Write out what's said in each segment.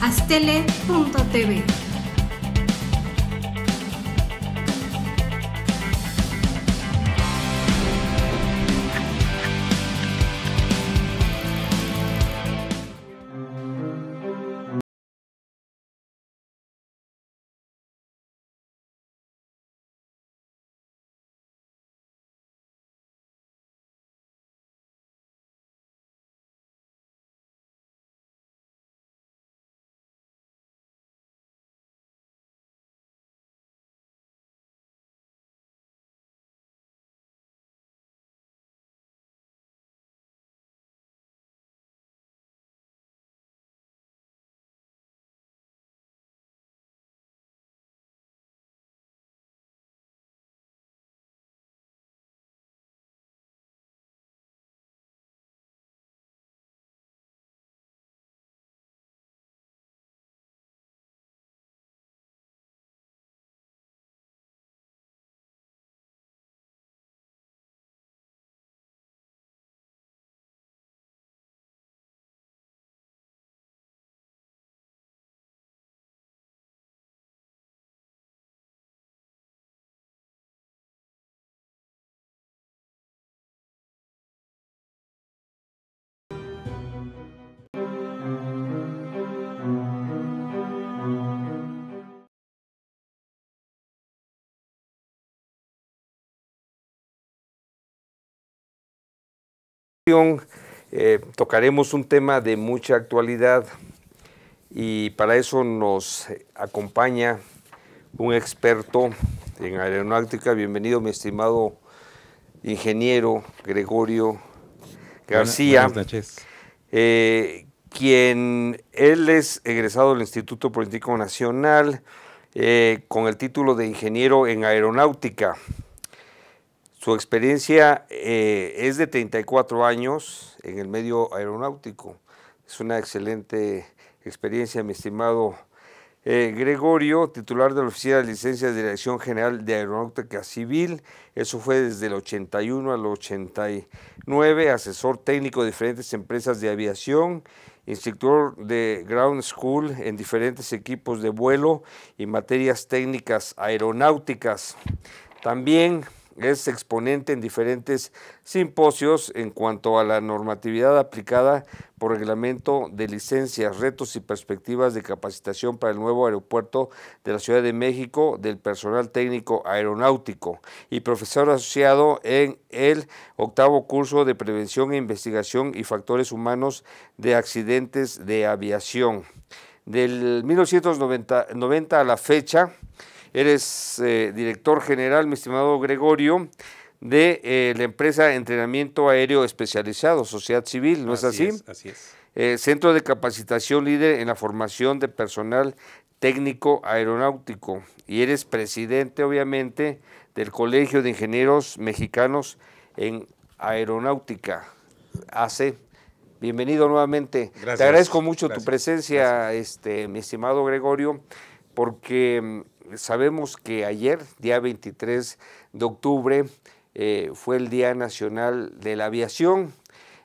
astele.tv. Eh, tocaremos un tema de mucha actualidad y para eso nos acompaña un experto en aeronáutica. Bienvenido, mi estimado ingeniero Gregorio García. Eh, quien él es egresado del Instituto Político Nacional eh, con el título de ingeniero en aeronáutica. Su experiencia eh, es de 34 años en el medio aeronáutico. Es una excelente experiencia, mi estimado eh, Gregorio, titular de la Oficina de Licencias de Dirección General de Aeronáutica Civil. Eso fue desde el 81 al 89, asesor técnico de diferentes empresas de aviación instructor de Ground School en diferentes equipos de vuelo y materias técnicas aeronáuticas. También es exponente en diferentes simposios en cuanto a la normatividad aplicada por reglamento de licencias, retos y perspectivas de capacitación para el nuevo aeropuerto de la Ciudad de México del personal técnico aeronáutico y profesor asociado en el octavo curso de prevención e investigación y factores humanos de accidentes de aviación. Del 1990 a la fecha, Eres eh, director general, mi estimado Gregorio, de eh, la empresa Entrenamiento Aéreo Especializado, Sociedad Civil, ¿no es así? así es. Eh, centro de Capacitación Líder en la Formación de Personal Técnico Aeronáutico. Y eres presidente, obviamente, del Colegio de Ingenieros Mexicanos en Aeronáutica, AC. Bienvenido nuevamente. Gracias. Te agradezco mucho tu presencia, este, mi estimado Gregorio, porque mm, sabemos que ayer, día 23 de octubre, eh, fue el Día Nacional de la Aviación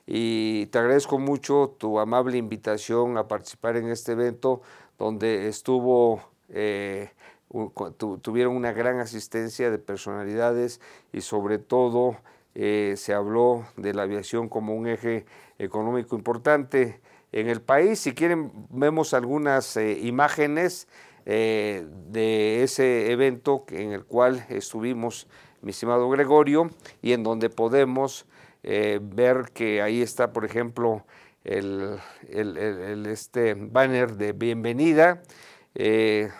y te agradezco mucho tu amable invitación a participar en este evento donde estuvo... Eh, tuvieron una gran asistencia de personalidades y sobre todo eh, se habló de la aviación como un eje económico importante en el país. Si quieren, vemos algunas imágenes eh, de ese evento en el cual estuvimos, mi estimado Gregorio, y en donde podemos eh, ver que ahí está, por ejemplo, el, este banner de bienvenida. Eh,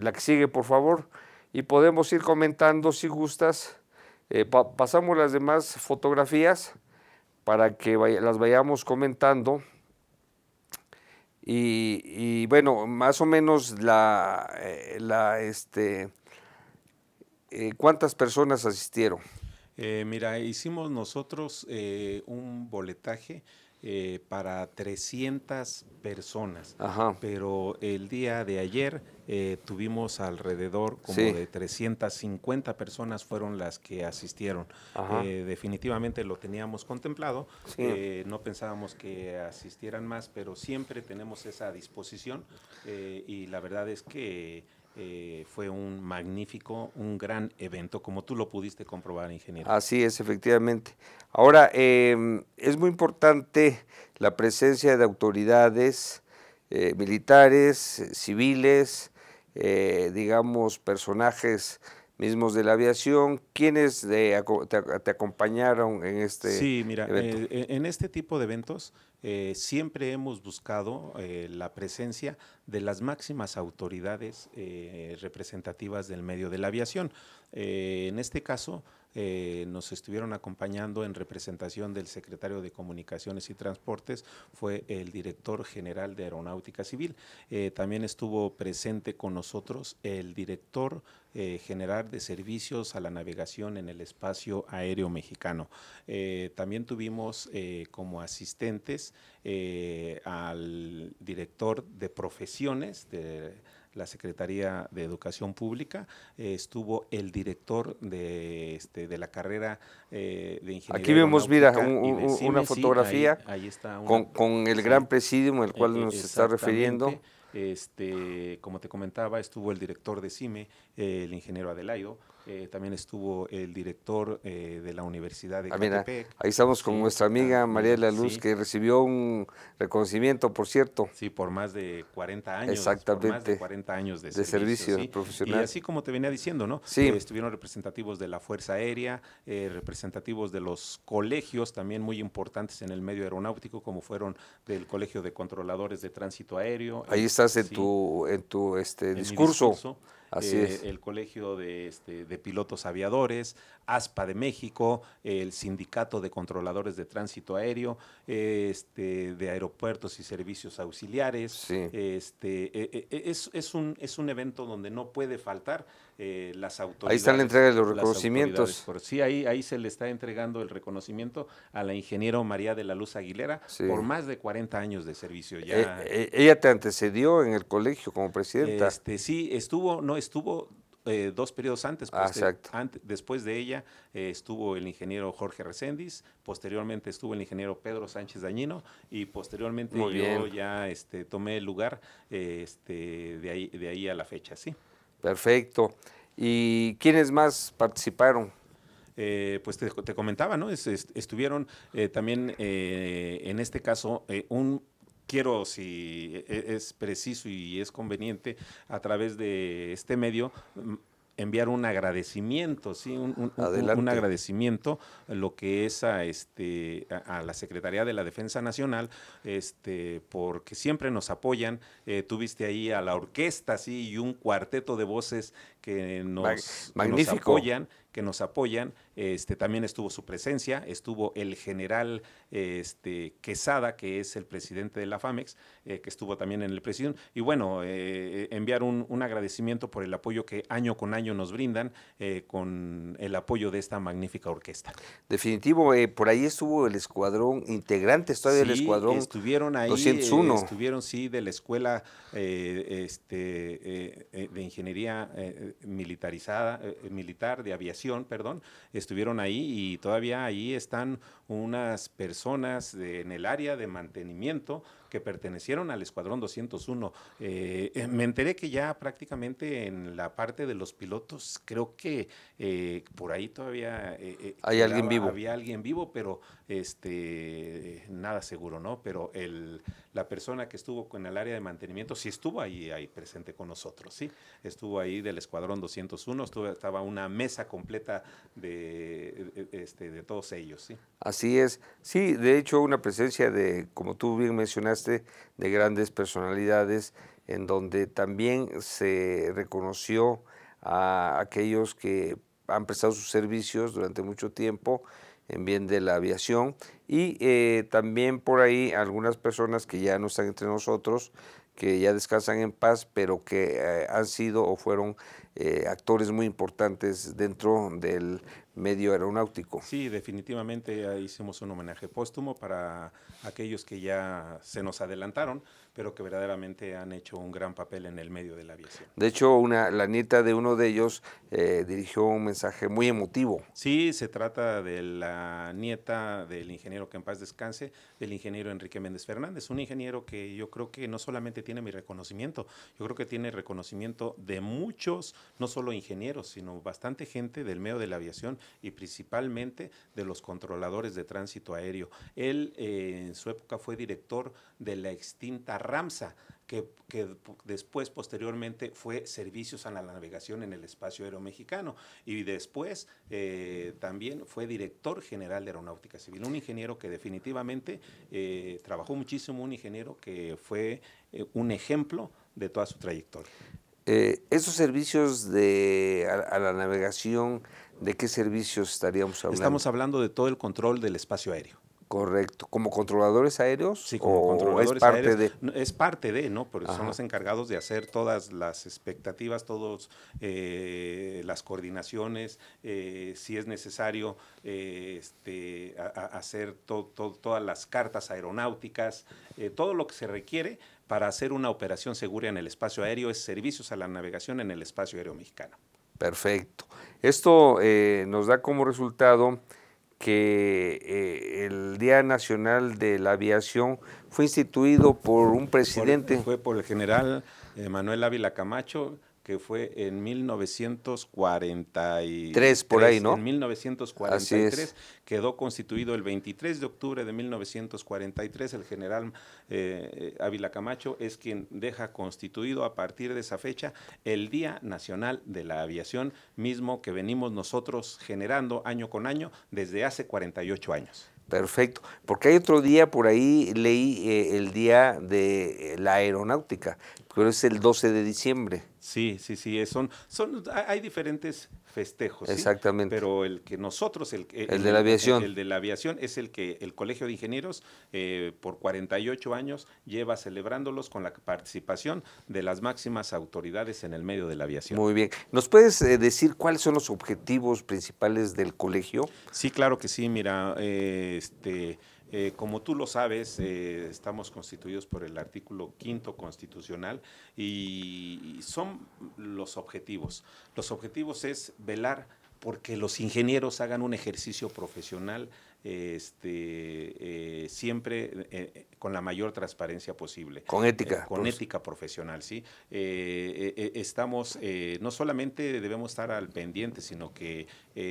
la que sigue, por favor. Y podemos ir comentando si gustas. pasamos las demás fotografías para que las vayamos comentando y, bueno, más o menos la, eh, la este, eh, ¿cuántas personas asistieron? Eh, mira, hicimos nosotros un boletaje eh, para 300 personas, pero el día de ayer eh, tuvimos alrededor como de 350 personas fueron las que asistieron. Eh, definitivamente lo teníamos contemplado, no pensábamos que asistieran más, pero siempre tenemos esa disposición y la verdad es que eh, fue un magnífico, un gran evento, como tú lo pudiste comprobar, ingeniero. Así es, efectivamente. Ahora, em, es muy importante la presencia de autoridades eh, militares, eh, civiles, digamos, personajes mismos de la aviación. ¿Quiénes te, acompañaron en este Sí, mira, eh, eh, en este tipo de eventos eh, siempre hemos buscado la presencia de las máximas autoridades representativas del medio de la aviación. en este caso, eh, nos estuvieron acompañando en representación del secretario de Comunicaciones y Transportes, fue el director general de Aeronáutica Civil. Eh, también estuvo presente con nosotros el director eh, general de servicios a la navegación en el espacio aéreo mexicano. también tuvimos como asistentes al director de profesiones de la Secretaría de Educación Pública, eh, estuvo el director de, este, de la carrera eh, de Ingeniería. Aquí vemos, mira, una fotografía con, el gran presidium al cual eh, nos está refiriendo. Este, como te comentaba, estuvo el director de CIME, el ingeniero Adelayo. Eh, también estuvo el director eh, de la Universidad de ah, Ahí estamos con nuestra amiga María de la Luz, que recibió un reconocimiento, por cierto. Sí, por más de 40 años. Exactamente. de 40 años de, servicio, profesional. Y así como te venía diciendo, ¿no? Sí. Eh, estuvieron representativos de la Fuerza Aérea, eh, representativos de los colegios también muy importantes en el medio aeronáutico, como fueron del Colegio de Controladores de Tránsito Aéreo. Ahí estás en tu, en tu este, discurso eh, el Colegio de, este, de Pilotos Aviadores, ASPA de México, el Sindicato de Controladores de Tránsito Aéreo, este, de Aeropuertos y Servicios Auxiliares. Este, e, e, e, es, un, es un evento donde no puede faltar eh, las autoridades. Ahí están la entrega de los reconocimientos. Por, sí, ahí, ahí se le está entregando el reconocimiento a la ingeniera María de la Luz Aguilera por más de 40 años de servicio. Ya. Eh, eh, ella te antecedió en el colegio como presidenta. Este, sí, estuvo, no estuvo eh, dos periodos antes, ah, pues, después de ella eh, estuvo el ingeniero Jorge Recendis, posteriormente estuvo el ingeniero Pedro Sánchez Dañino y posteriormente yo ya este, tomé el lugar este, de, ahí, de ahí a la fecha, ¿sí? Perfecto. ¿Y quiénes más participaron? Eh, pues te, comentaba, ¿no? estuvieron también, en este caso, un quiero, si e, e, es preciso y es conveniente, a través de este medio mm, enviar un agradecimiento, sí, un, agradecimiento lo que es a este a, la Secretaría de la Defensa Nacional, este, porque siempre nos apoyan. Eh, tuviste ahí a la orquesta, sí, y un cuarteto de voces que nos, que nos apoyan este, también estuvo su presencia, estuvo el general este, Quesada, que es el presidente de la FAMEX, eh, que estuvo también en el presidium. Y bueno, eh, enviar un, agradecimiento por el apoyo que año con año nos brindan eh, con el apoyo de esta magnífica orquesta. Definitivo, por ahí estuvo el escuadrón, integrante todavía del escuadrón. Estuvieron ahí, 201. estuvieron sí de la escuela este, de ingeniería militarizada, militar, de aviación, perdón estuvieron ahí y todavía ahí están unas personas en el área de mantenimiento que pertenecieron al Escuadrón 201. Eh, eh, me enteré que ya prácticamente en la parte de los pilotos, creo que eh, por ahí todavía... Hay alguien vivo. Había alguien vivo, pero este, nada seguro, ¿no? Pero el, la persona que estuvo en el área de mantenimiento sí estuvo ahí, ahí presente con nosotros, ¿sí? Estuvo ahí del Escuadrón 201, estuvo, estaba una mesa completa de, de este, todos ellos, ¿sí? Así es. Sí, de hecho, una presencia de, como tú bien mencionaste, de grandes personalidades, en donde también se reconoció a aquellos que han prestado sus servicios durante mucho tiempo en bien de la aviación y eh, también por ahí algunas personas que ya no están entre nosotros, que ya descansan en paz, pero que eh, han sido o fueron eh, actores muy importantes dentro del medio aeronáutico. Sí, definitivamente hicimos un homenaje póstumo para aquellos que ya se nos adelantaron, pero que verdaderamente han hecho un gran papel en el medio de la aviación. De hecho, una, la nieta de uno de ellos eh, dirigió un mensaje muy emotivo. Sí, se trata de la nieta del ingeniero que en paz descanse, del ingeniero Enrique Méndez Fernández, un ingeniero que yo creo que no solamente tiene mi reconocimiento, yo creo que tiene reconocimiento de muchos, no solo ingenieros, sino bastante gente del medio de la aviación y principalmente de los controladores de tránsito aéreo. Él eh, en su época fue director de la extinta Ramsa, que, después, posteriormente, fue Servicios a la Navegación en el Espacio Mexicano, Y después eh, también fue director general de Aeronáutica Civil. Un ingeniero que definitivamente eh, trabajó muchísimo, un ingeniero que fue eh, un ejemplo de toda su trayectoria. esos servicios de, a la navegación, ¿de qué servicios estaríamos hablando? Estamos hablando de todo el control del espacio aéreo Correcto. ¿Como controladores aéreos? Sí, como controladores es parte De... Es parte de, ¿no? Porque somos encargados de hacer todas las expectativas, todas eh, las coordinaciones, eh, si es necesario eh, este, hacer todas las cartas aeronáuticas, todo lo que se requiere para hacer una operación segura en el espacio aéreo es servicios a la navegación en el espacio aéreo mexicano. Perfecto. Esto nos da como resultado que eh, el Día Nacional de la Aviación fue instituido por un presidente. fue por el general eh, Manuel Ávila Camacho, que fue en 1943. por ahí, ¿no? En 1943 quedó constituido el 23 de octubre de 1943. El general eh, eh, Ávila Camacho es quien deja constituido a partir de esa fecha el Día Nacional de la Aviación, mismo que venimos nosotros generando año con año desde hace 48 años. Perfecto, porque hay otro día por ahí, leí eh, el día de la aeronáutica, pero es el 12 de diciembre. Sí, sí, sí, son, son, hay diferentes festejos. Exactamente. Pero el que nosotros, el, el, de la aviación. El, de la aviación es el que el Colegio de Ingenieros eh, por 48 años lleva celebrándolos con la participación de las máximas autoridades en el medio de la aviación. Muy bien. ¿Nos puedes eh, decir cuáles son los objetivos principales del colegio? Sí, claro que sí. Mira, eh, este eh, como tú lo sabes, eh, estamos constituidos por el artículo quinto constitucional y, y son los objetivos. Los objetivos es velar porque los ingenieros hagan un ejercicio profesional este, eh, siempre eh, eh, con la mayor transparencia posible. Con ética. con ética profesional, sí. estamos, no solamente debemos estar al pendiente, sino que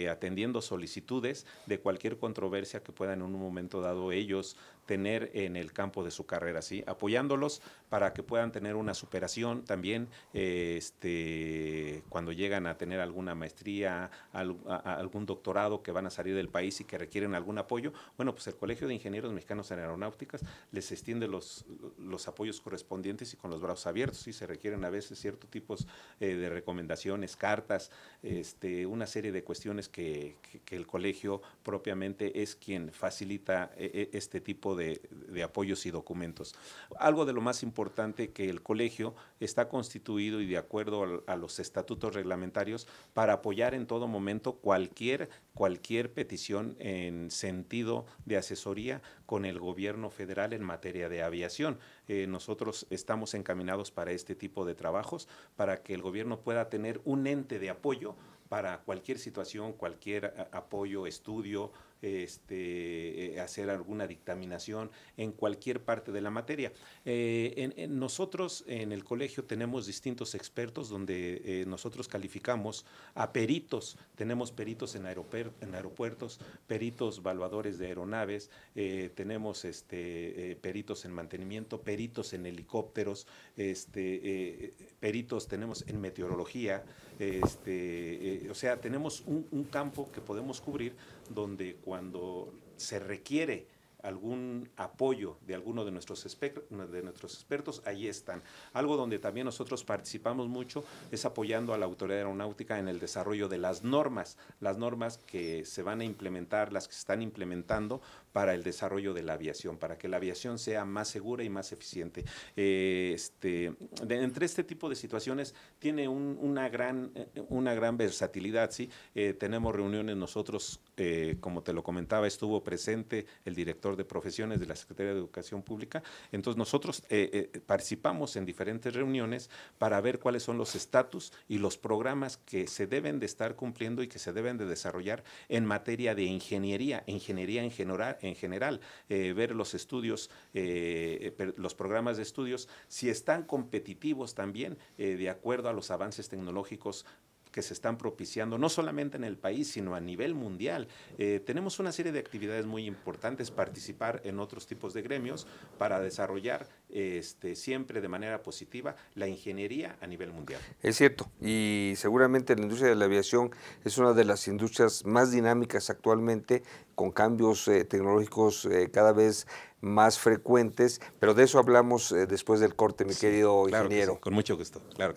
atendiendo solicitudes de cualquier controversia que puedan en un momento dado ellos tener en el campo de su carrera, ¿sí? apoyándolos para que puedan tener una superación también este, cuando llegan a tener alguna maestría, algún doctorado que van a salir del país y que requieren algún apoyo. Bueno, pues el Colegio de Ingenieros Mexicanos en Aeronáuticas les extiende los, los apoyos correspondientes y con los brazos abiertos. y Se requieren a veces ciertos tipos eh, de recomendaciones, cartas, este, una serie de cuestiones que, el colegio propiamente es quien facilita eh, e, este tipo de de, apoyos y documentos. Algo de lo más importante que el colegio está constituido y de acuerdo a, los estatutos reglamentarios para apoyar en todo momento cualquier, cualquier petición en sentido de asesoría con el gobierno federal en materia de aviación. Eh, nosotros estamos encaminados para este tipo de trabajos, para que el gobierno pueda tener un ente de apoyo para cualquier situación, cualquier eh, apoyo, estudio, este, eh, hacer alguna dictaminación en cualquier parte de la materia. Eh, nosotros en el colegio tenemos distintos expertos donde eh, nosotros calificamos a peritos. Tenemos peritos en, aeropuertos, peritos evaluadores de aeronaves, tenemos este, peritos en mantenimiento, peritos en helicópteros, este, peritos tenemos en meteorología, este, eh, o sea, tenemos un, campo que podemos cubrir donde cuando se requiere algún apoyo de alguno de nuestros, de nuestros expertos, ahí están. Algo donde también nosotros participamos mucho es apoyando a la autoridad aeronáutica en el desarrollo de las normas, las normas que se van a implementar, las que se están implementando para el desarrollo de la aviación, para que la aviación sea más segura y más eficiente. Eh, este, entre este tipo de situaciones tiene una, gran, una gran versatilidad, ¿sí? Eh, tenemos reuniones nosotros, eh, como te lo comentaba, estuvo presente el director de profesiones de la Secretaría de Educación Pública, entonces nosotros participamos en diferentes reuniones para ver cuáles son los estatus y los programas que se deben de estar cumpliendo y que se deben de desarrollar en materia de ingeniería, ingeniería en general, en general, eh, ver los estudios, eh, los programas de estudios, si están competitivos también eh, de acuerdo a los avances tecnológicos que se están propiciando, no solamente en el país, sino a nivel mundial. Eh, tenemos una serie de actividades muy importantes, participar en otros tipos de gremios para desarrollar este, siempre de manera positiva la ingeniería a nivel mundial. Es cierto, y seguramente la industria de la aviación es una de las industrias más dinámicas actualmente, con cambios eh, tecnológicos eh, cada vez más frecuentes, pero de eso hablamos después del corte, mi querido ingeniero. Claro con mucho gusto, claro.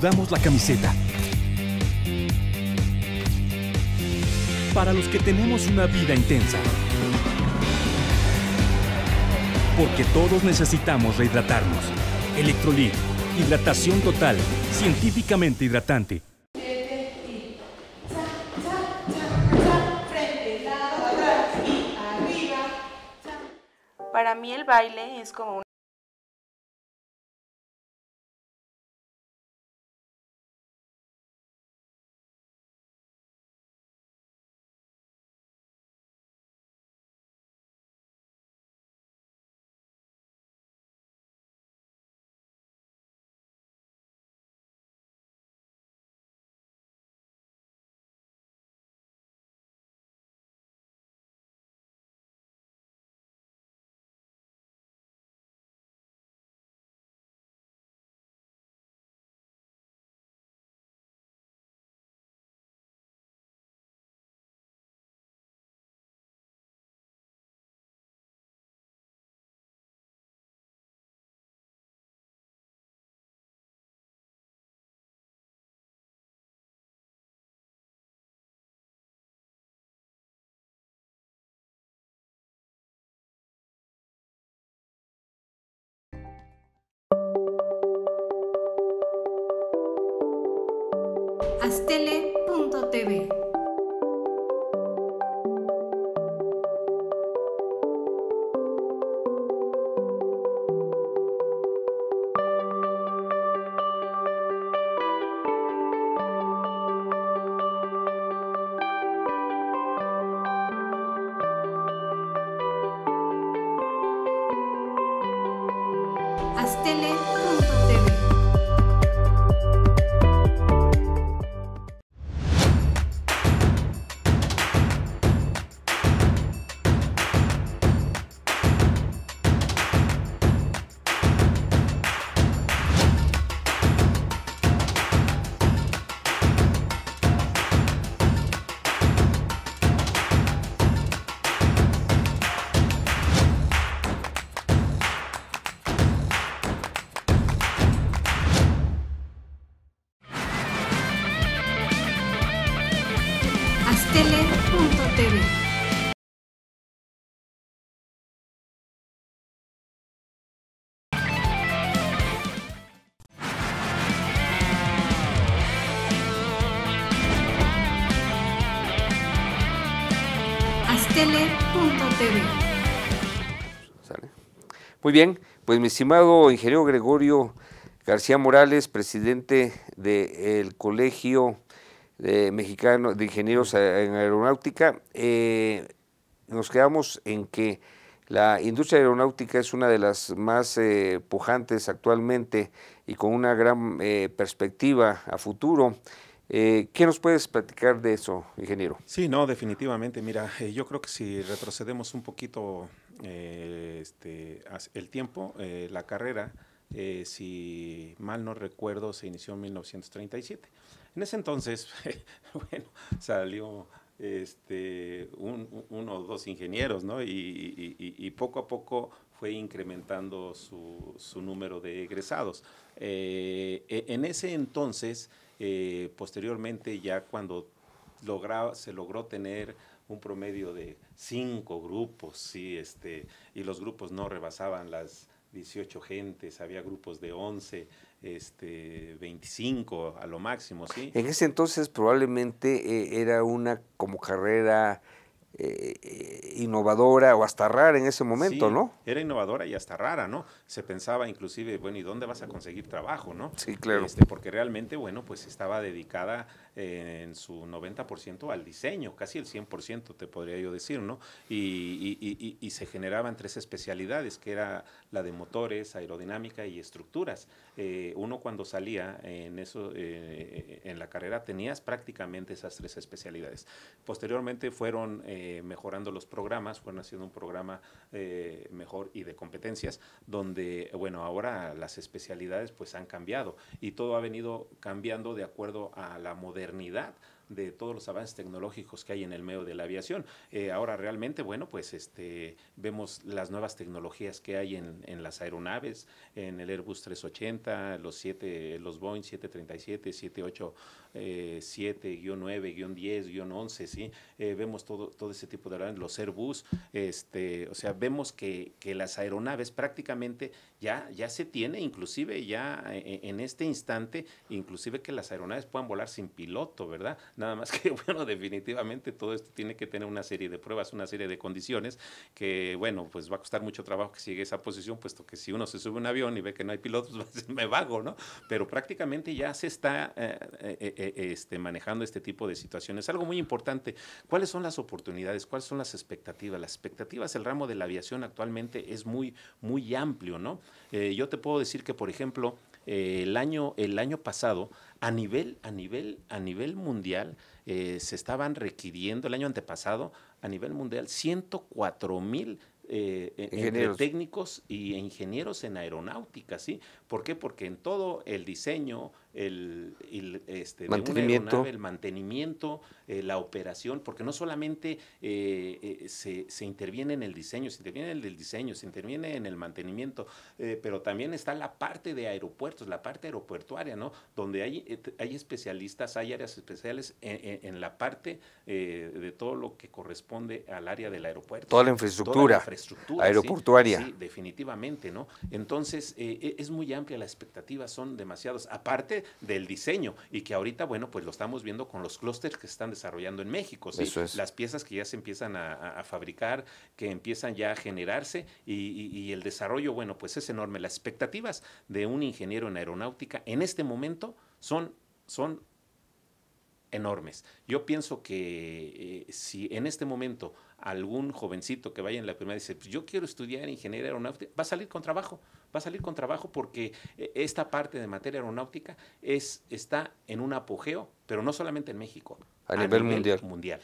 damos la camiseta. Para los que tenemos una vida intensa. Porque todos necesitamos rehidratarnos. Electrolit, hidratación total, científicamente hidratante. Para mí el baile es como un astele.tv. astele.tv Muy bien, pues mi estimado ingeniero Gregorio García Morales, presidente del Colegio de Mexicano de Ingenieros en Aeronáutica, eh, nos quedamos en que la industria aeronáutica es una de las más eh, pujantes actualmente y con una gran eh, perspectiva a futuro. ¿Qué nos puedes platicar de eso, ingeniero? Sí, no, definitivamente. Mira, yo creo que si retrocedemos un poquito eh, este, el tiempo, eh, la carrera, eh, si mal no recuerdo, se inició en 1937. En ese entonces, bueno, salió este, uno o dos ingenieros, ¿no? Y, poco a poco fue incrementando su, número de egresados. E, en ese entonces, posteriormente, ya cuando se logró tener un promedio de cinco grupos, sí, este, y los grupos no rebasaban las 18 gentes, había grupos de 11, este, 25 a lo máximo, sí. En ese entonces probablemente eh, era una como carrera eh, innovadora o hasta rara en ese momento, ¿no? Era innovadora y hasta rara, ¿no? Se pensaba inclusive, bueno, ¿y dónde vas a conseguir trabajo, no? Sí, claro. Este, porque realmente, bueno, pues estaba dedicada eh, en su 90% al diseño, casi el 100% te podría yo decir, ¿no? Y, se generaban tres especialidades, que era la de motores, aerodinámica y estructuras. Eh, uno cuando salía en, eso, en la carrera tenías prácticamente esas tres especialidades. Posteriormente fueron... Eh, mejorando los programas, fueron haciendo un programa eh, mejor y de competencias, donde, bueno, ahora las especialidades pues han cambiado y todo ha venido cambiando de acuerdo a la modernidad de todos los avances tecnológicos que hay en el medio de la aviación. Eh, ahora realmente, bueno, pues este, vemos las nuevas tecnologías que hay en, las aeronaves, en el Airbus 380, los, los Boeing 737, 78, eh, 7, 9, 10, 11, ¿sí? Eh, vemos todo, todo ese tipo de aeronaves, los Airbus, este, o sea, vemos que, las aeronaves prácticamente ya, ya se tiene, inclusive ya eh, en este instante, inclusive que las aeronaves puedan volar sin piloto, ¿verdad? Nada más que, bueno, definitivamente todo esto tiene que tener una serie de pruebas, una serie de condiciones que, bueno, pues va a costar mucho trabajo que siga esa posición, puesto que si uno se sube a un avión y ve que no hay piloto pues me vago, ¿no? Pero prácticamente ya se está... Eh, eh, este, manejando este tipo de situaciones. Algo muy importante, ¿cuáles son las oportunidades? ¿Cuáles son las expectativas? Las expectativas, el ramo de la aviación actualmente es muy, muy amplio, ¿no? Eh, yo te puedo decir que, por ejemplo, eh, el, año, el año pasado, a nivel, a nivel, a nivel mundial, se estaban requiriendo, el año antepasado, a nivel mundial, 104 mil e-, técnicos e ingenieros en aeronáutica, ¿sí? ¿Por qué? Porque en todo el diseño, este, el, mantenimiento, el eh, mantenimiento la operación, porque no solamente eh, eh, se, se, interviene en el diseño, se interviene en el diseño, se interviene en el mantenimiento, pero también está la parte de aeropuertos, la parte aeropuertuaria, ¿no? Donde hay, hay especialistas, hay áreas especiales en, la parte de todo lo que corresponde al área del aeropuerto. Toda la infraestructura, aeroportuaria. Sí, definitivamente, ¿no? Entonces, es muy amplia la expectativa, son demasiados. Aparte, del diseño y que ahorita, bueno, pues lo estamos viendo con los clústeres que se están desarrollando en México, las piezas que ya se empiezan a, fabricar, que empiezan ya a generarse y, el desarrollo, bueno, pues es enorme. Las expectativas de un ingeniero en aeronáutica en este momento son, son enormes. Yo pienso que eh, si en este momento algún jovencito que vaya en la primera dice, pues yo quiero estudiar ingeniería aeronáutica, va a salir con trabajo va a salir con trabajo porque eh, esta parte de materia aeronáutica es, está en un apogeo, pero no solamente en México, a, nivel, mundial.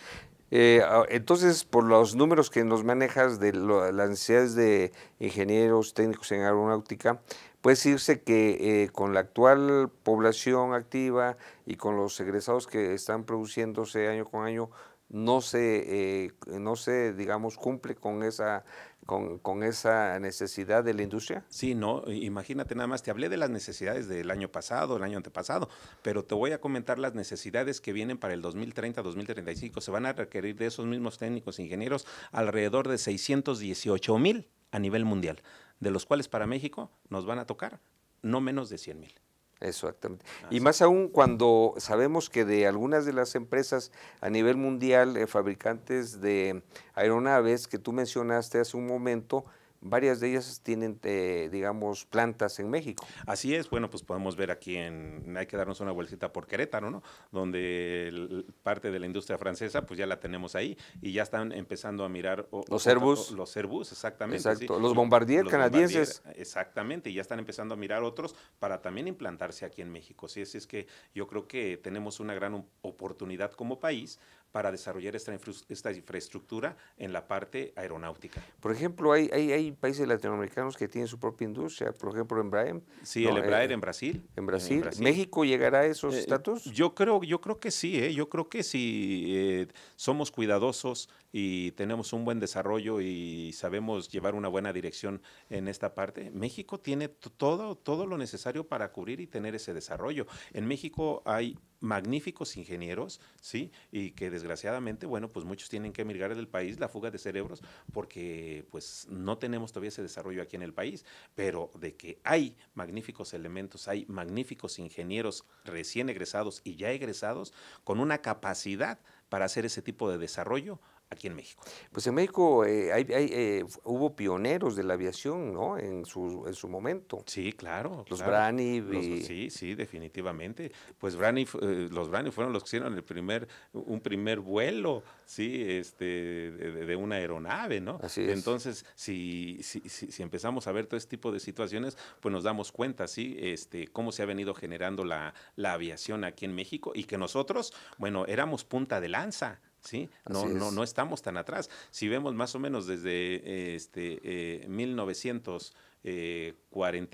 Eh, ah, entonces, por los números que nos manejas de las necesidades de ingenieros técnicos en aeronáutica, puede decirse que eh, con la actual población activa y con los egresados que están produciéndose año con año, no se, no se digamos, cumple con esa con, con, esa necesidad de la industria? Sí, no, imagínate nada más, te hablé de las necesidades del año pasado, el año antepasado, pero te voy a comentar las necesidades que vienen para el 2030, 2035. Se van a requerir de esos mismos técnicos, e ingenieros, alrededor de 618 mil a nivel mundial, de los cuales para México nos van a tocar no menos de 100 mil. Exactamente. Ah, y más aún cuando sabemos que de algunas de las empresas a nivel mundial, eh, fabricantes de aeronaves que tú mencionaste hace un momento, varias de ellas tienen, eh, digamos, plantas en México. Así es, bueno, pues podemos ver aquí en, hay que darnos una vuelcita por Querétaro, ¿no? Donde parte de la industria francesa, pues ya la tenemos ahí y ya están empezando a mirar... los Airbus. los Airbus, exactamente. Exacto, los Bombardier canadienses. exactamente, y ya están empezando a mirar otros para también implantarse aquí en México. Sí, así es que yo creo que tenemos una gran oportunidad como país para desarrollar esta, esta infraestructura en la parte aeronáutica. Por ejemplo, hay, hay, países latinoamericanos que tienen su propia industria, por ejemplo, Embraer. Sí, el Embraer eh, en, Brasil, en Brasil. ¿México llegará a esos eh, estatus? yo creo, yo creo que sí, eh. yo creo que si eh, somos cuidadosos y tenemos un buen desarrollo y sabemos llevar una buena dirección en esta parte, México tiene todo, todo lo necesario para cubrir y tener ese desarrollo. En México hay magníficos ingenieros, ¿sí? Y que desgraciadamente, bueno, pues muchos tienen que emigrar del país, la fuga de cerebros, porque pues no tenemos todavía ese desarrollo aquí en el país, pero de que hay magníficos elementos, hay magníficos ingenieros recién egresados y ya egresados con una capacidad para hacer ese tipo de desarrollo, aquí en México? Pues en México eh, hay, hay, eh, hubo pioneros de la aviación, ¿no? En su, en su momento. Sí, claro. Los Brani. Sí, sí, definitivamente. Pues Brani, eh, los Brani fueron los que hicieron el primer, un primer vuelo, sí, este, de, una aeronave, ¿no? Así es. Entonces, si, si, si, si, empezamos a ver todo este tipo de situaciones, pues nos damos cuenta, sí, este, cómo se ha venido generando la, la aviación aquí en México y que nosotros, bueno, éramos punta de lanza. ¿sí? No, no, no estamos tan atrás. Si vemos más o menos desde eh, este, eh, eh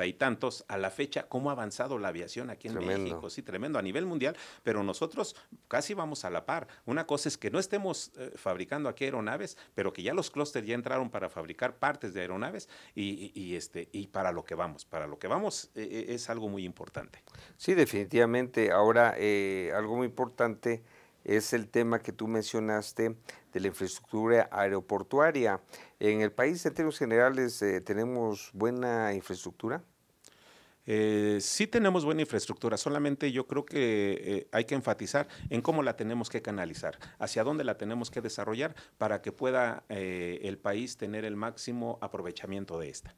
y tantos a la fecha, cómo ha avanzado la aviación aquí en México, sí, tremendo, a nivel mundial, pero nosotros casi vamos a la par. Una cosa es que no estemos eh, fabricando aquí aeronaves, pero que ya los clústeres ya entraron para fabricar partes de aeronaves y, este, y para lo que vamos, para lo que vamos es algo muy importante. Sí, definitivamente. Ahora, algo muy importante es el tema que tú mencionaste de la infraestructura aeroportuaria. ¿En el país en términos generales eh, tenemos buena infraestructura? Eh, sí tenemos buena infraestructura, solamente yo creo que eh, hay que enfatizar en cómo la tenemos que canalizar, hacia dónde la tenemos que desarrollar para que pueda eh, el país tener el máximo aprovechamiento de esta.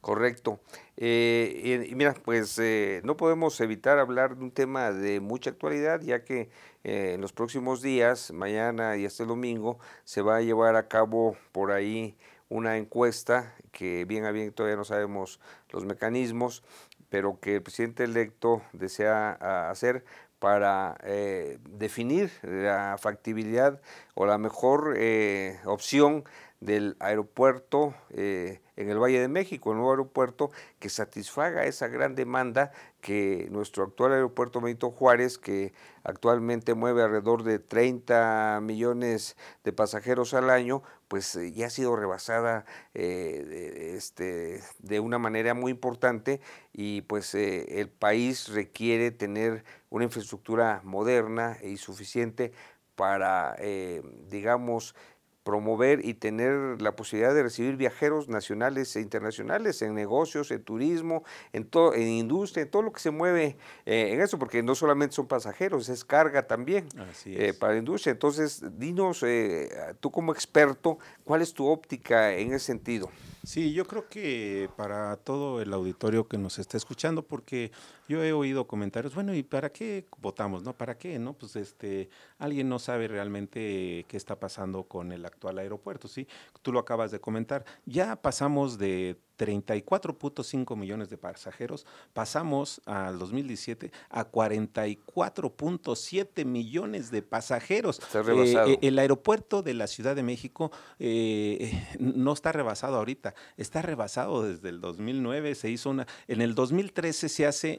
Correcto. Eh, y, mira, pues no podemos evitar hablar de un tema de mucha actualidad, ya que en los próximos días, mañana y este domingo, se va a llevar a cabo por ahí una encuesta que bien a bien todavía no sabemos los mecanismos, pero que el presidente electo desea ah, hacer para eh, definir la factibilidad o la mejor eh, opción del aeropuerto eh, en el Valle de México, el nuevo aeropuerto que satisfaga esa gran demanda que nuestro actual aeropuerto Benito Juárez, que actualmente mueve alrededor de 30 millones de pasajeros al año, pues eh, ya ha sido rebasada eh, este, de una manera muy importante y pues eh, el país requiere tener una infraestructura moderna y suficiente para, digamos, promover y tener la posibilidad de recibir viajeros nacionales e internacionales en negocios, en turismo, en, todo, en industria, en todo lo que se mueve eh, en eso, porque no solamente son pasajeros, es carga también eh, para la industria. Entonces, dinos, eh, tú como experto, ¿cuál es tu óptica en ese sentido? Sí, yo creo que para todo el auditorio que nos está escuchando, porque yo he oído comentarios, bueno, ¿y para qué votamos? ¿No? ¿Para qué? ¿No? Pues este, alguien no sabe realmente qué está pasando con el actual aeropuerto, ¿sí? Tú lo acabas de comentar. Ya pasamos de 34.5 millones de pasajeros, pasamos al 2017 a 44.7 millones de pasajeros. Eh, eh, el aeropuerto de la Ciudad de México eh, no está rebasado ahorita, está rebasado desde el 2009, se hizo una, en el 2013 se hace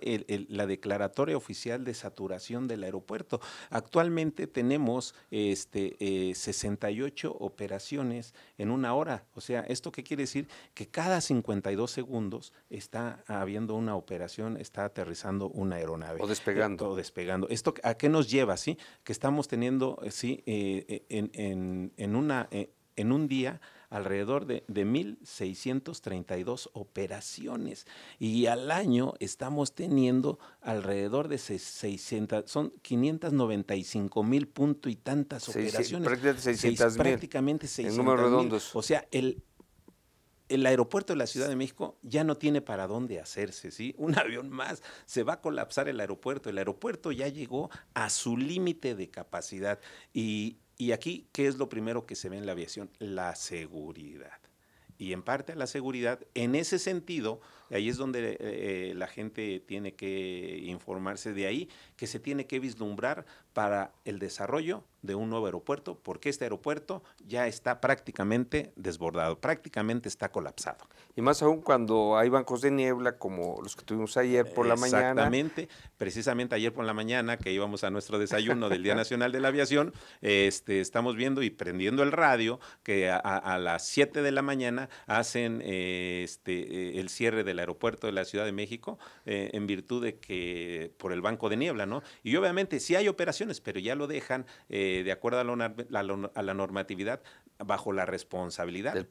la declaratoria oficial de saturación del aeropuerto. Actualmente tenemos este, 68 operaciones en una hora, o sea, ¿esto qué quiere decir? Que cada 50 segundos está habiendo una operación, está aterrizando una aeronave. O despegando. O despegando. ¿Esto a qué nos lleva? ¿sí? Que estamos teniendo eh, sí, eh, eh, en, una, en un día alrededor de, de 1.632 operaciones y al año estamos teniendo alrededor de 600, son 595 mil punto y tantas operaciones. prácticamente 600 mil. en números redondos. O sea, el, el aeropuerto de la Ciudad de México ya no tiene para dónde hacerse, ¿sí? Un avión más, se va a colapsar el aeropuerto. El aeropuerto ya llegó a su límite de capacidad. Y, aquí, ¿qué es lo primero que se ve en la aviación? La seguridad. Y en parte la seguridad, en ese sentido, Ahí es donde eh, eh, la gente tiene que informarse de ahí, que se tiene que vislumbrar para el desarrollo de un nuevo aeropuerto, porque este aeropuerto ya está prácticamente desbordado, prácticamente está colapsado. Y más aún cuando hay bancos de niebla como los que tuvimos ayer por la mañana. Exactamente, precisamente ayer por la mañana que íbamos a nuestro desayuno del Día Nacional de la Aviación, este, estamos viendo y prendiendo el radio que a, las 7 de la mañana hacen eh, este, el cierre de la aeropuerto de la Ciudad de México eh, en virtud de que por el banco de niebla, ¿no? Y obviamente sí hay operaciones, pero ya lo dejan eh, de acuerdo a la, a la, normatividad bajo la responsabilidad del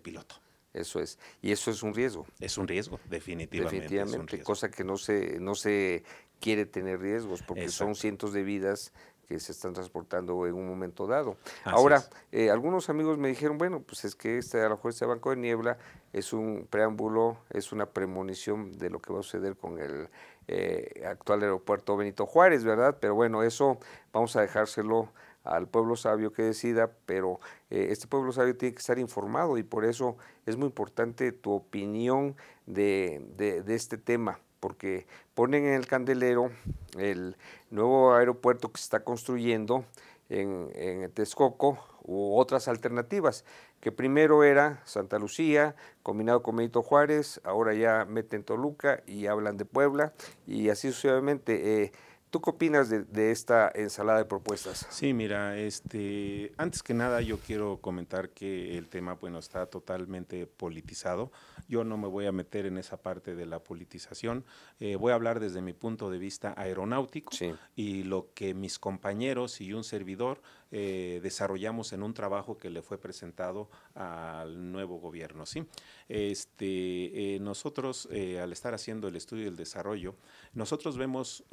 piloto. Eso es. Y eso es un riesgo. Es un riesgo, definitivamente. Definitivamente, cosa que no se, no se quiere tener riesgos, porque son cientos de vidas que se están transportando en un momento dado. Ahora, eh, algunos amigos me dijeron, bueno, pues es que este, a lo mejor este Banco de Niebla es un preámbulo, es una premonición de lo que va a suceder con el eh, actual aeropuerto Benito Juárez, ¿verdad? Pero bueno, eso vamos a dejárselo al pueblo sabio que decida, pero eh, este pueblo sabio tiene que estar informado y por eso es muy importante tu opinión de, de, de este tema porque ponen en el candelero el nuevo aeropuerto que se está construyendo en, Texcoco u otras alternativas, que primero era Santa Lucía, combinado con Benito Juárez, ahora ya meten Toluca y hablan de Puebla y así sucesivamente. Eh, qué opinas de, esta ensalada de propuestas? Sí, mira, este, antes que nada yo quiero comentar que el tema bueno, está totalmente politizado. Yo no me voy a meter en esa parte de la politización. Eh, voy a hablar desde mi punto de vista aeronáutico y lo que mis compañeros y un servidor eh, desarrollamos en un trabajo que le fue presentado al nuevo gobierno. ¿sí? Este, eh, nosotros, al estar haciendo el estudio y el desarrollo, nosotros vemos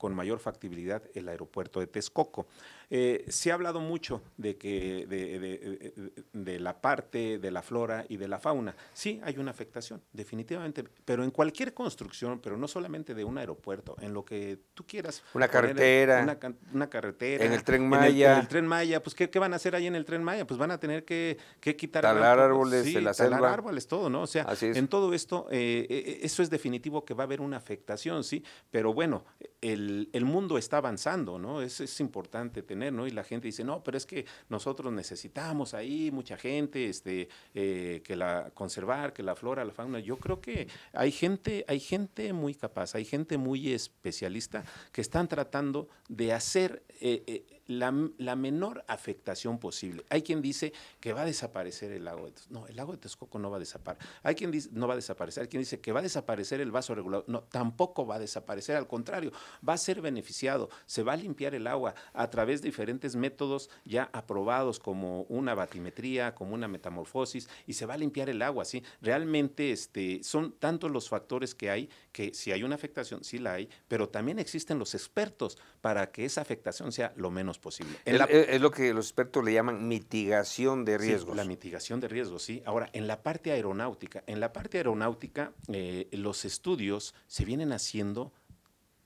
con mayor factibilidad el aeropuerto de Texcoco. Eh, se ha hablado mucho de, que, de, de, de, la parte de la flora y de la fauna. Sí, hay una afectación, definitivamente, pero en cualquier construcción, pero no solamente de un aeropuerto, en lo que tú quieras. Una carretera. Una, carretera. En el tren Maya. En el, tren Maya, pues ¿qué, van a hacer ahí en el tren Maya? Pues van a tener que, que quitar... Talar árboles talar árboles, todo, ¿no? O sea, en todo esto, eh, eh, eso es definitivo que va a haber una afectación, ¿sí? Pero bueno, el, el mundo está avanzando, ¿no? es importante tener ¿no? Y la gente dice, no, pero es que nosotros necesitamos ahí mucha gente, este, eh, que la conservar, que la flora, la fauna. Yo creo que hay gente, hay gente muy capaz, hay gente muy especialista que están tratando de hacer eh, eh, la, menor afectación posible. Hay quien dice que va a desaparecer el lago de Texcoco. No, el lago de Texcoco no va a desaparecer. Hay quien dice, no va a desaparecer. Hay quien dice que va a desaparecer el vaso regulado. No, tampoco va a desaparecer. Al contrario, va a ser beneficiado. Se va a limpiar el agua a través de diferentes métodos ya aprobados como una batimetría, como una metamorfosis, y se va a limpiar el agua. Realmente este, son tantos los factores que hay que si hay una afectación, sí la hay, pero también existen los expertos para que esa afectación sea lo menos posible. es, lo que los expertos le llaman mitigación de riesgos. la mitigación de riesgos, sí. Ahora, en la parte aeronáutica, en la parte aeronáutica, eh, los estudios se vienen haciendo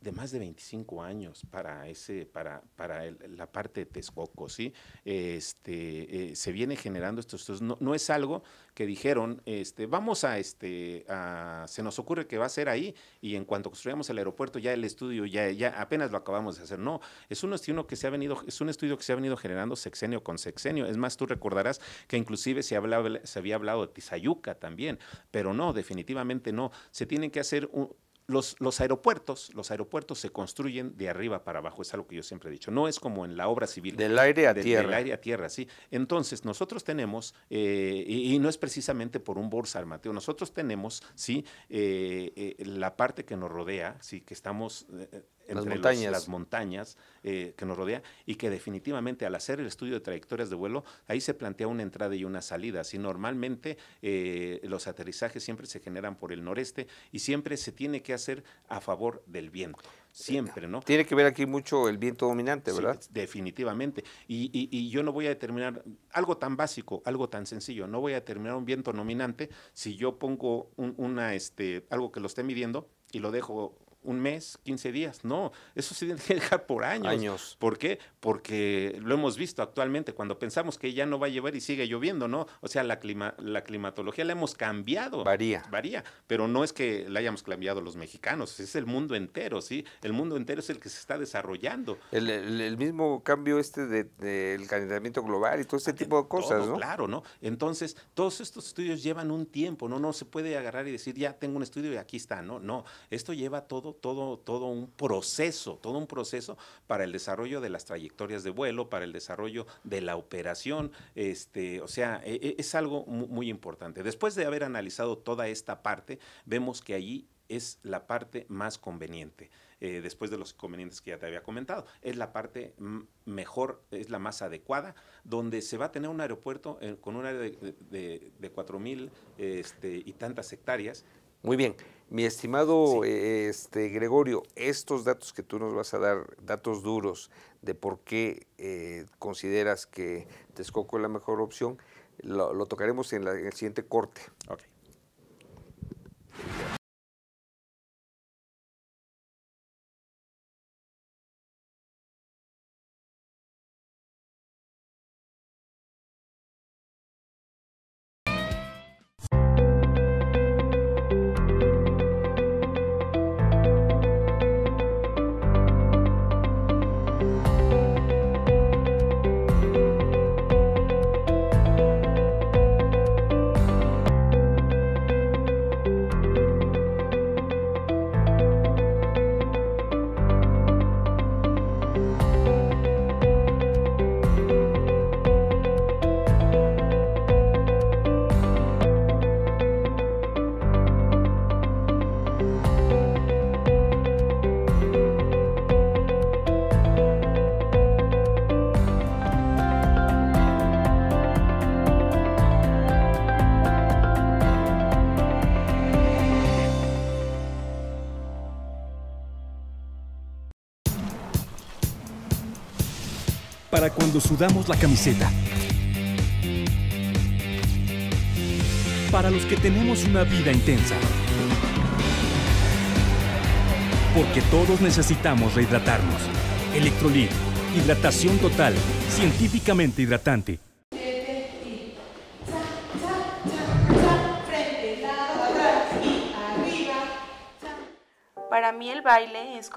de más de 25 años para, ese, para, para la parte de Texcoco, ¿sí? Este, eh, se viene generando estos... no, es algo que dijeron, este, vamos a, este, se nos ocurre que va a ser ahí y en cuanto construyamos el aeropuerto ya el estudio ya, ya apenas lo acabamos de hacer, no, es un estudio que se ha venido, es un estudio que se ha venido generando sexenio con sexenio, es más, tú recordarás que inclusive se, se había hablado de Tizayuca también, pero no, definitivamente no, se tiene que hacer un, los, los, aeropuertos, los aeropuertos se construyen de arriba para abajo, es algo que yo siempre he dicho. No es como en la obra civil. Del aire a tierra. Del aire a tierra, sí. Entonces, nosotros tenemos, eh, y, no es precisamente por un bolsa armateo, nosotros tenemos, sí, eh, eh, la parte que nos rodea, sí, que estamos entre las montañas, las montañas eh, que nos rodea y que definitivamente al hacer el estudio de trayectorias de vuelo, ahí se plantea una entrada y una salida. Así normalmente eh, los aterrizajes siempre se generan por el noreste y siempre se tiene que hacer a favor del viento siempre, ¿no? Tiene que ver aquí mucho el viento dominante, ¿verdad? definitivamente. Y, yo no voy a determinar algo tan básico, algo tan sencillo, no voy a determinar un viento dominante si yo pongo una, este, algo que lo esté midiendo y lo dejo un mes, 15 días. No, eso se tiene que dejar por años. años. ¿Por qué? Porque lo hemos visto actualmente, cuando pensamos que ya no va a llover y sigue lloviendo, ¿no? O sea, la, la climatología la hemos cambiado. Varía. Varía, pero no es que la hayamos cambiado los mexicanos, es el mundo entero, ¿sí? El mundo entero es el que se está desarrollando. El, mismo cambio este del de, calentamiento global y todo este ah, tipo de cosas, ¿no? Claro, ¿no? Entonces, todos estos estudios llevan un tiempo, ¿no? No se puede agarrar y decir, ya tengo un estudio y aquí está, ¿no? No, esto lleva todo todo, todo un proceso, todo un proceso para el desarrollo de las trayectorias de vuelo, para el desarrollo de la operación. Este, o sea, e, e, es algo muy importante. Después de haber analizado toda esta parte, vemos que allí es la parte más conveniente. Eh, después de los inconvenientes que ya te había comentado. Es la parte mejor, es la más adecuada, donde se va a tener un aeropuerto eh, con un área de, cuatro mil 4.000 este, y tantas hectáreas muy bien. Mi estimado este, Gregorio, estos datos que tú nos vas a dar, datos duros de por qué eh, consideras que Texcoco es la mejor opción, lo, tocaremos en, el siguiente corte. Okay. la camiseta. Para los que tenemos una vida intensa. Porque todos necesitamos rehidratarnos. Electrolit, hidratación total, científicamente hidratante. Para mí el baile es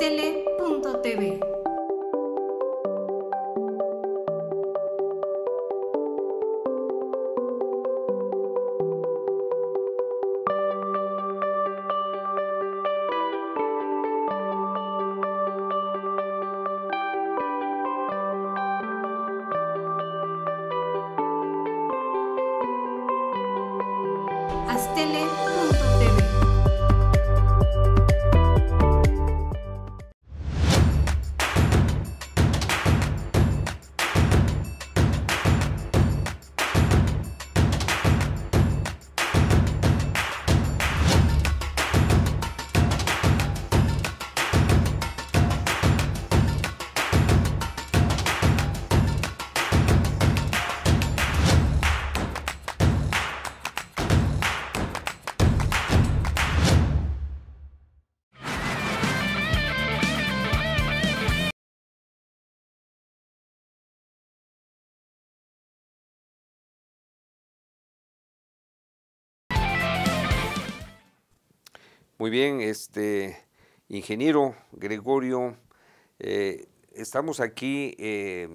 Este Muy bien, este ingeniero Gregorio, eh, estamos aquí eh,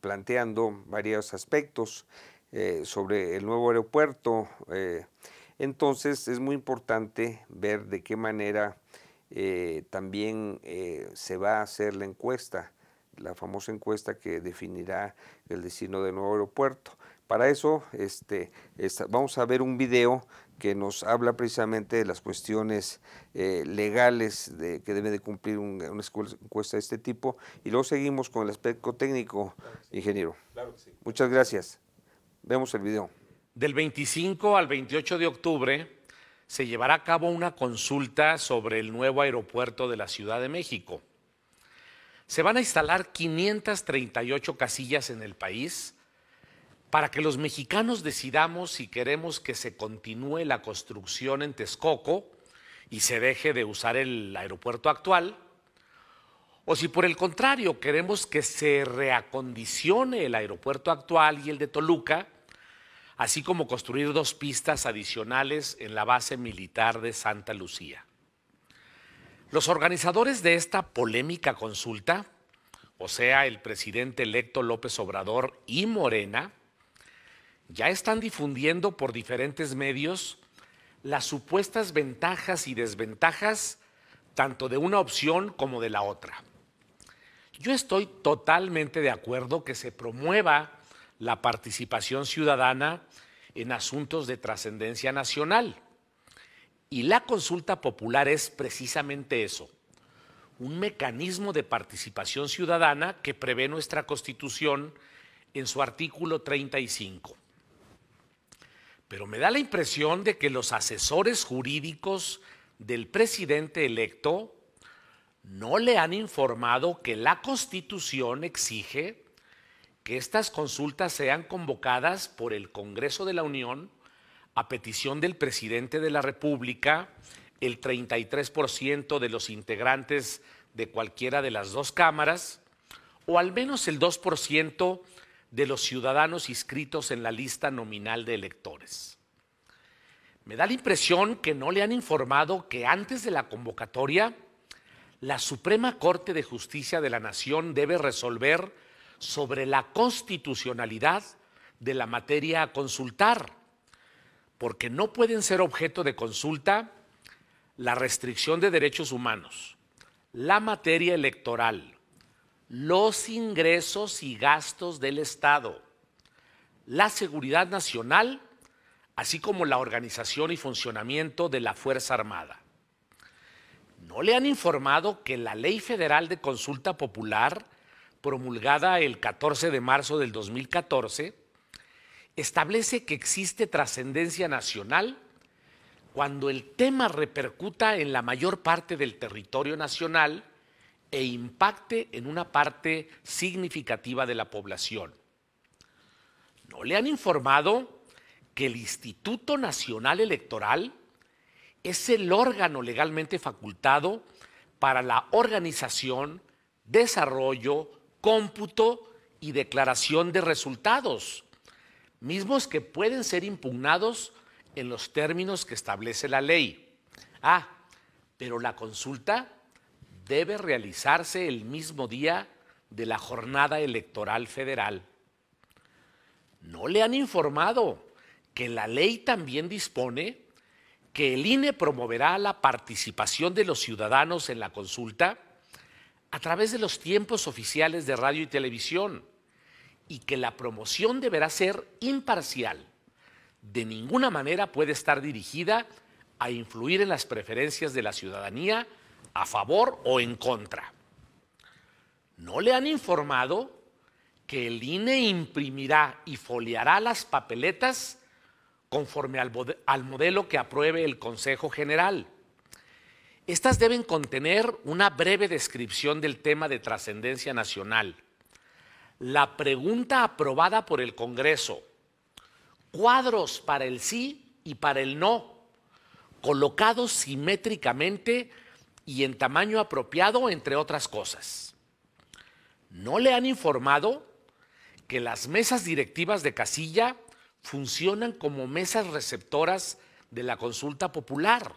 planteando varios aspectos eh, sobre el nuevo aeropuerto. entonces es muy importante ver de qué manera también se va a hacer la encuesta, la famosa encuesta que definirá el destino del nuevo aeropuerto. Para eso este, vamos a ver un video que nos habla precisamente de las cuestiones eh, legales de, que debe de cumplir una encuesta de este tipo. Y luego seguimos con el aspecto técnico, ingeniero. Muchas gracias. Vemos el video. Del 25 al 28 de octubre se llevará a cabo una consulta sobre el nuevo aeropuerto de la Ciudad de México. Se van a instalar 538 casillas en el país para que los mexicanos decidamos si queremos que se continúe la construcción en Texcoco y se deje de usar el aeropuerto actual, o si por el contrario queremos que se reacondicione el aeropuerto actual y el de Toluca, así como construir dos pistas adicionales en la base militar de Santa Lucía. Los organizadores de esta polémica consulta, o sea, el presidente electo López Obrador y Morena, ya están difundiendo por diferentes medios las supuestas ventajas y desventajas tanto de una opción como de la otra. Yo estoy totalmente de acuerdo que se promueva la participación ciudadana en asuntos de trascendencia nacional. Y la consulta popular es precisamente eso, un mecanismo de participación ciudadana que prevé nuestra Constitución en su artículo 35 pero me da la impresión de que los asesores jurídicos del presidente electo no le han informado que la Constitución exige que estas consultas sean convocadas por el Congreso de la Unión a petición del presidente de la República, el 33% de los integrantes de cualquiera de las dos cámaras, o al menos el 2% de los ciudadanos inscritos en la lista nominal de electores. Me da la impresión que no le han informado que antes de la convocatoria, la Suprema Corte de Justicia de la Nación debe resolver sobre la constitucionalidad de la materia a consultar, porque no pueden ser objeto de consulta la restricción de derechos humanos, la materia electoral, los ingresos y gastos del Estado, la seguridad nacional, así como la organización y funcionamiento de la Fuerza Armada. ¿No le han informado que la Ley Federal de Consulta Popular, promulgada el 14 de marzo del 2014, establece que existe trascendencia nacional cuando el tema repercuta en la mayor parte del territorio nacional e impacte en una parte significativa de la población. ¿No le han informado que el Instituto Nacional Electoral es el órgano legalmente facultado para la organización, desarrollo, cómputo y declaración de resultados, mismos que pueden ser impugnados en los términos que establece la ley? Ah, pero la consulta debe realizarse el mismo día de la jornada electoral federal. ¿No le han informado que la ley también dispone que el INE promoverá la participación de los ciudadanos en la consulta a través de los tiempos oficiales de radio y televisión y que la promoción deberá ser imparcial? De ninguna manera puede estar dirigida a influir en las preferencias de la ciudadanía a favor o en contra. No le han informado que el INE imprimirá y foliará las papeletas conforme al, modelo que apruebe el Consejo General. Estas deben contener una breve descripción del tema de trascendencia nacional. La pregunta aprobada por el Congreso. Cuadros para el sí y para el no, colocados simétricamente y en tamaño apropiado, entre otras cosas. No le han informado que las mesas directivas de casilla funcionan como mesas receptoras de la consulta popular.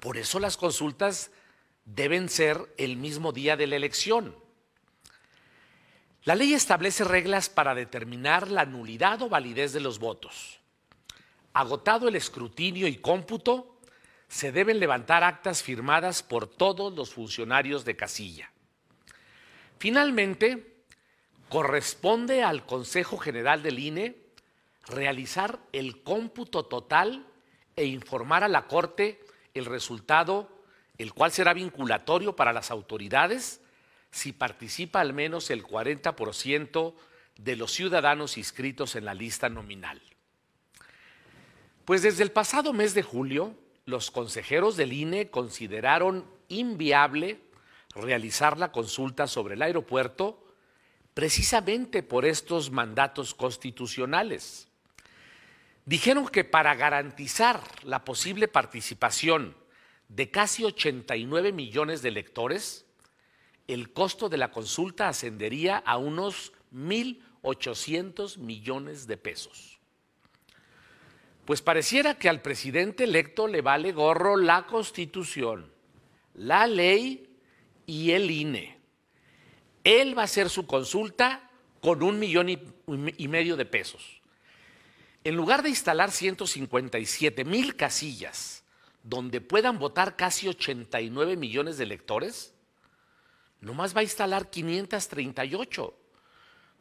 Por eso las consultas deben ser el mismo día de la elección. La ley establece reglas para determinar la nulidad o validez de los votos. Agotado el escrutinio y cómputo, se deben levantar actas firmadas por todos los funcionarios de casilla. Finalmente, corresponde al Consejo General del INE realizar el cómputo total e informar a la Corte el resultado, el cual será vinculatorio para las autoridades si participa al menos el 40% de los ciudadanos inscritos en la lista nominal. Pues desde el pasado mes de julio, los consejeros del INE consideraron inviable realizar la consulta sobre el aeropuerto precisamente por estos mandatos constitucionales. Dijeron que para garantizar la posible participación de casi 89 millones de electores, el costo de la consulta ascendería a unos 1.800 millones de pesos. Pues pareciera que al presidente electo le vale gorro la constitución, la ley y el INE. Él va a hacer su consulta con un millón y medio de pesos. En lugar de instalar 157 mil casillas donde puedan votar casi 89 millones de electores, nomás va a instalar 538,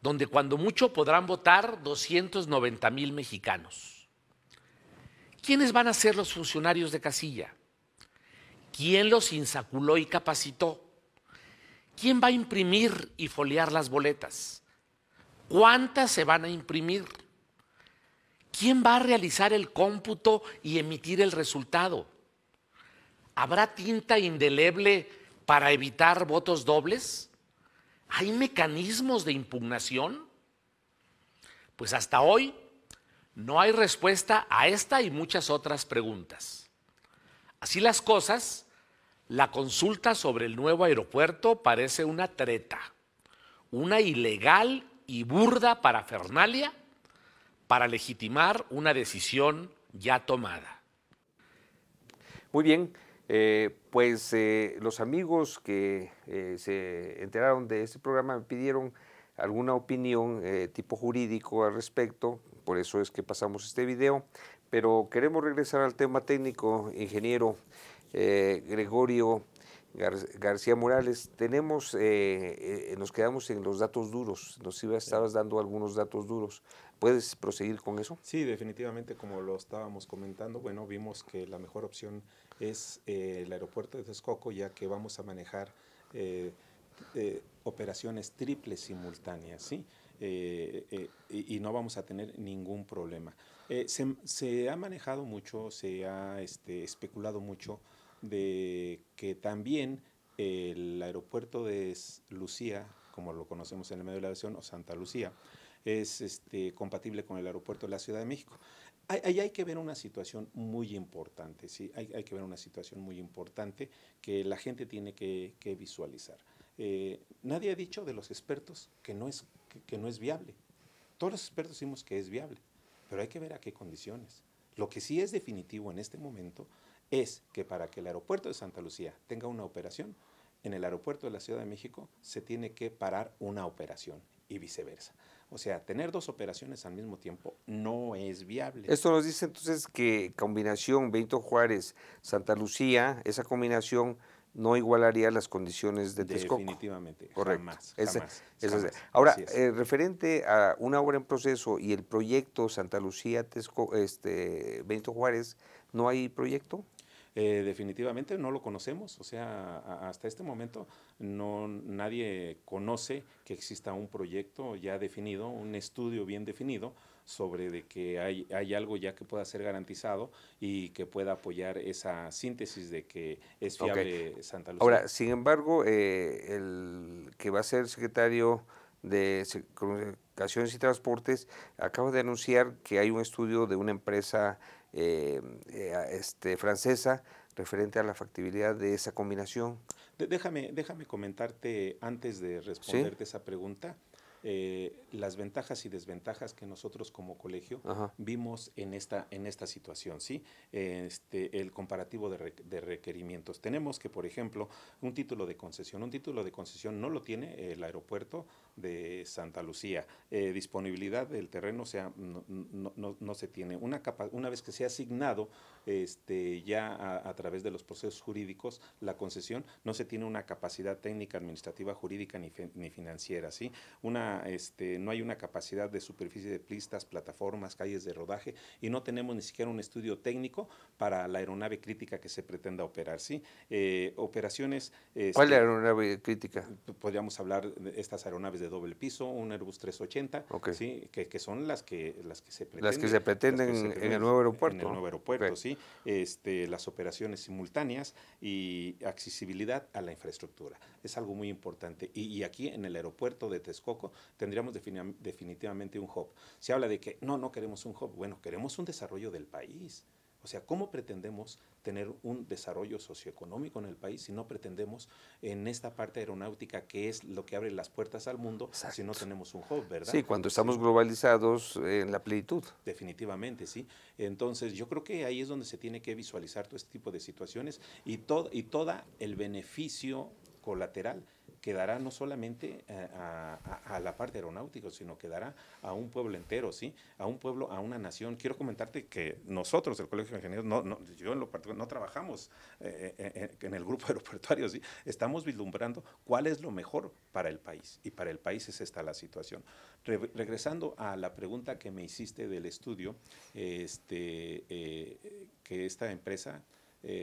donde cuando mucho podrán votar 290 mil mexicanos. ¿Quiénes van a ser los funcionarios de casilla? ¿Quién los insaculó y capacitó? ¿Quién va a imprimir y foliar las boletas? ¿Cuántas se van a imprimir? ¿Quién va a realizar el cómputo y emitir el resultado? ¿Habrá tinta indeleble para evitar votos dobles? ¿Hay mecanismos de impugnación? Pues hasta hoy no hay respuesta a esta y muchas otras preguntas. Así las cosas, la consulta sobre el nuevo aeropuerto parece una treta, una ilegal y burda parafernalia para legitimar una decisión ya tomada. Muy bien, eh, pues eh, los amigos que eh, se enteraron de este programa me pidieron alguna opinión tipo jurídico al respecto por eso es que pasamos este video. Pero queremos regresar al tema técnico, ingeniero eh, Gregorio García Morales. Tenemos, eh, eh, nos quedamos en los datos duros, nos iba, estabas dando algunos datos duros. ¿Puedes proseguir con eso? Sí, definitivamente, como lo estábamos comentando, bueno, vimos que la mejor opción es el aeropuerto de Texcoco, ya que vamos a manejar... operaciones triples simultáneas, ¿sí? Eh, eh, y, no vamos a tener ningún problema. Eh, se, ha manejado mucho, se ha este, especulado mucho de que también el aeropuerto de Lucía, como lo conocemos en el medio de la aviación, o Santa Lucía, es este, compatible con el aeropuerto de la Ciudad de México. Ahí hay, que ver una situación muy importante, ¿sí? Hay, que ver una situación muy importante que la gente tiene que, visualizar. nadie ha dicho de los expertos que no es que, no es viable. Todos los expertos decimos que es viable, pero hay que ver a qué condiciones. Lo que sí es definitivo en este momento es que para que el aeropuerto de Santa Lucía tenga una operación, en el aeropuerto de la Ciudad de México se tiene que parar una operación y viceversa. O sea, tener dos operaciones al mismo tiempo no es viable. Esto nos dice entonces que combinación Benito Juárez, Santa Lucía, esa combinación no igualaría las condiciones de Tesco, Definitivamente, Correcto. Ahora, eh, referente a una obra en proceso y el proyecto Santa Lucía Tesco, este, Benito Juárez, ¿no hay proyecto? Eh, definitivamente no lo conocemos, o sea, hasta este momento no, nadie conoce que exista un proyecto ya definido, un estudio bien definido, sobre de que hay, algo ya que pueda ser garantizado y que pueda apoyar esa síntesis de que es fiable Santa Lucía. Ahora, sin embargo, eh, el que va a ser secretario de Comunicaciones y Transportes acaba de anunciar que hay un estudio de una empresa eh, eh, este, francesa referente a la factibilidad de esa combinación. déjame, déjame comentarte antes de responderte esa pregunta eh, las ventajas y desventajas que nosotros como colegio vimos en esta, en esta situación, ¿sí? Este, el comparativo de, de, requerimientos. Tenemos que, por ejemplo, un título de concesión. Un título de concesión no lo tiene el aeropuerto de Santa Lucía. Eh, disponibilidad del terreno, o sea, no, se tiene. Una, una vez que se ha asignado este, ya a, través de los procesos jurídicos la concesión, no se tiene una capacidad técnica, administrativa, jurídica ni, ni financiera, ¿sí? Una este, no hay una capacidad de superficie de pistas, plataformas, calles de rodaje y no tenemos ni siquiera un estudio técnico para la aeronave crítica que se pretenda operar. ¿sí? Eh, operaciones... Este, ¿Cuál aeronave crítica? Podríamos hablar de estas aeronaves de doble piso, un Airbus 380, ¿sí? Que, son las que, las que se pretenden. Las que se pretenden, en el nuevo aeropuerto. En ¿sí? Este, las operaciones simultáneas y accesibilidad a la infraestructura. Es algo muy importante. Y, y aquí en el aeropuerto de Texcoco tendríamos definitivamente un hub. Se habla de que no, no queremos un hub. Bueno, queremos un desarrollo del país. O sea, ¿cómo pretendemos tener un desarrollo socioeconómico en el país si no pretendemos en esta parte aeronáutica que es lo que abre las puertas al mundo si no tenemos un hub, ¿verdad? Sí, cuando estamos globalizados eh, en la plenitud. Definitivamente, sí. Entonces, yo creo que ahí es donde se tiene que visualizar todo este tipo de situaciones y todo y toda el beneficio colateral quedará no solamente eh, a, la parte aeronáutica, sino quedará a un pueblo entero, ¿sí? A un pueblo, a una nación. Quiero comentarte que nosotros, el Colegio de Ingenieros, no, yo en lo particular, no trabajamos eh, eh, en, el grupo aeroportuario, ¿sí? Estamos vislumbrando cuál es lo mejor para el país. Y para el país es esta la situación. regresando a la pregunta que me hiciste del estudio, este, que esta empresa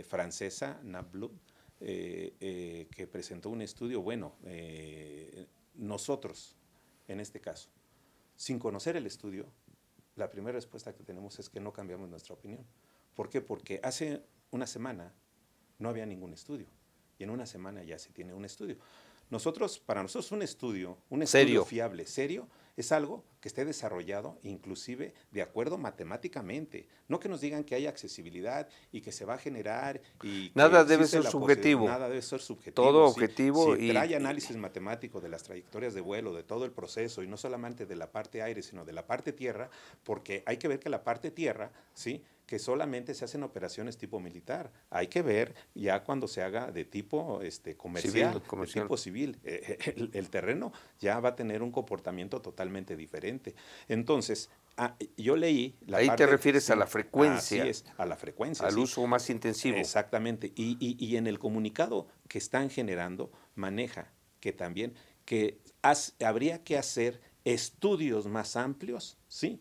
francesa, Nablus, eh, eh, que presentó un estudio, bueno, eh, nosotros, en este caso, sin conocer el estudio, la primera respuesta que tenemos es que no cambiamos nuestra opinión. ¿Por qué? Porque hace una semana no había ningún estudio y en una semana ya se tiene un estudio. Nosotros, para nosotros, un estudio, un estudio fiable, serio, es algo que esté desarrollado inclusive de acuerdo matemáticamente, no que nos digan que hay accesibilidad y que se va a generar y nada debe ser subjetivo. Nada debe ser subjetivo. Todo objetivo sí, y trae análisis matemático de las trayectorias de vuelo, de todo el proceso y no solamente de la parte aire, sino de la parte tierra, porque hay que ver que la parte tierra, ¿sí? que solamente se hacen operaciones tipo militar. Hay que ver ya cuando se haga de tipo este, comercial, de tipo civil, el, terreno ya va a tener un comportamiento totalmente diferente. Entonces, ah, yo leí... La Ahí te refieres a la frecuencia. Así es, a la frecuencia. Al uso más intensivo. Exactamente. Y, en el comunicado que están generando, maneja que también que habría que hacer estudios más amplios, ¿sí?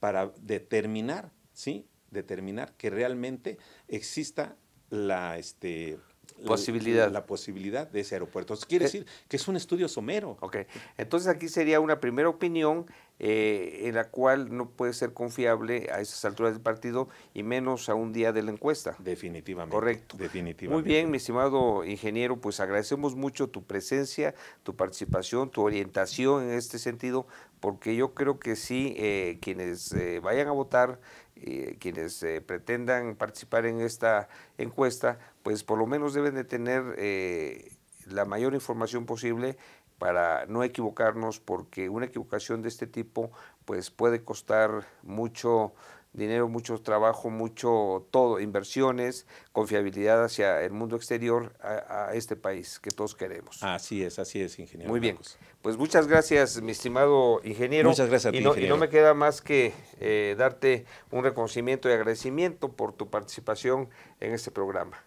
Para determinar, ¿sí? determinar que realmente exista la este posibilidad. La, posibilidad de ese aeropuerto. quiere eh, decir que es un estudio somero. Ok, entonces aquí sería una primera opinión eh, en la cual no puede ser confiable a esas alturas del partido y menos a un día de la encuesta. Definitivamente. Correcto. Definitivamente. Muy bien, mi estimado ingeniero, pues agradecemos mucho tu presencia, tu participación, tu orientación en este sentido, porque yo creo que sí, eh, quienes vayan a votar, eh, quienes eh, pretendan participar en esta encuesta, pues por lo menos deben de tener eh, la mayor información posible para no equivocarnos, porque una equivocación de este tipo pues puede costar mucho dinero, mucho trabajo, mucho todo, inversiones, confiabilidad hacia el mundo exterior, a, este país que todos queremos. Así es, así es, ingeniero. Muy bien. Pues muchas gracias, mi estimado ingeniero. Muchas gracias a ti, y no, me queda más que eh, darte un reconocimiento y agradecimiento por tu participación en este programa.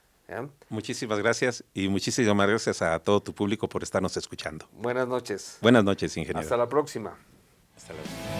Muchísimas gracias y muchísimas gracias a todo tu público por estarnos escuchando. Buenas noches. Buenas noches, ingeniero. Hasta la próxima. Hasta la próxima.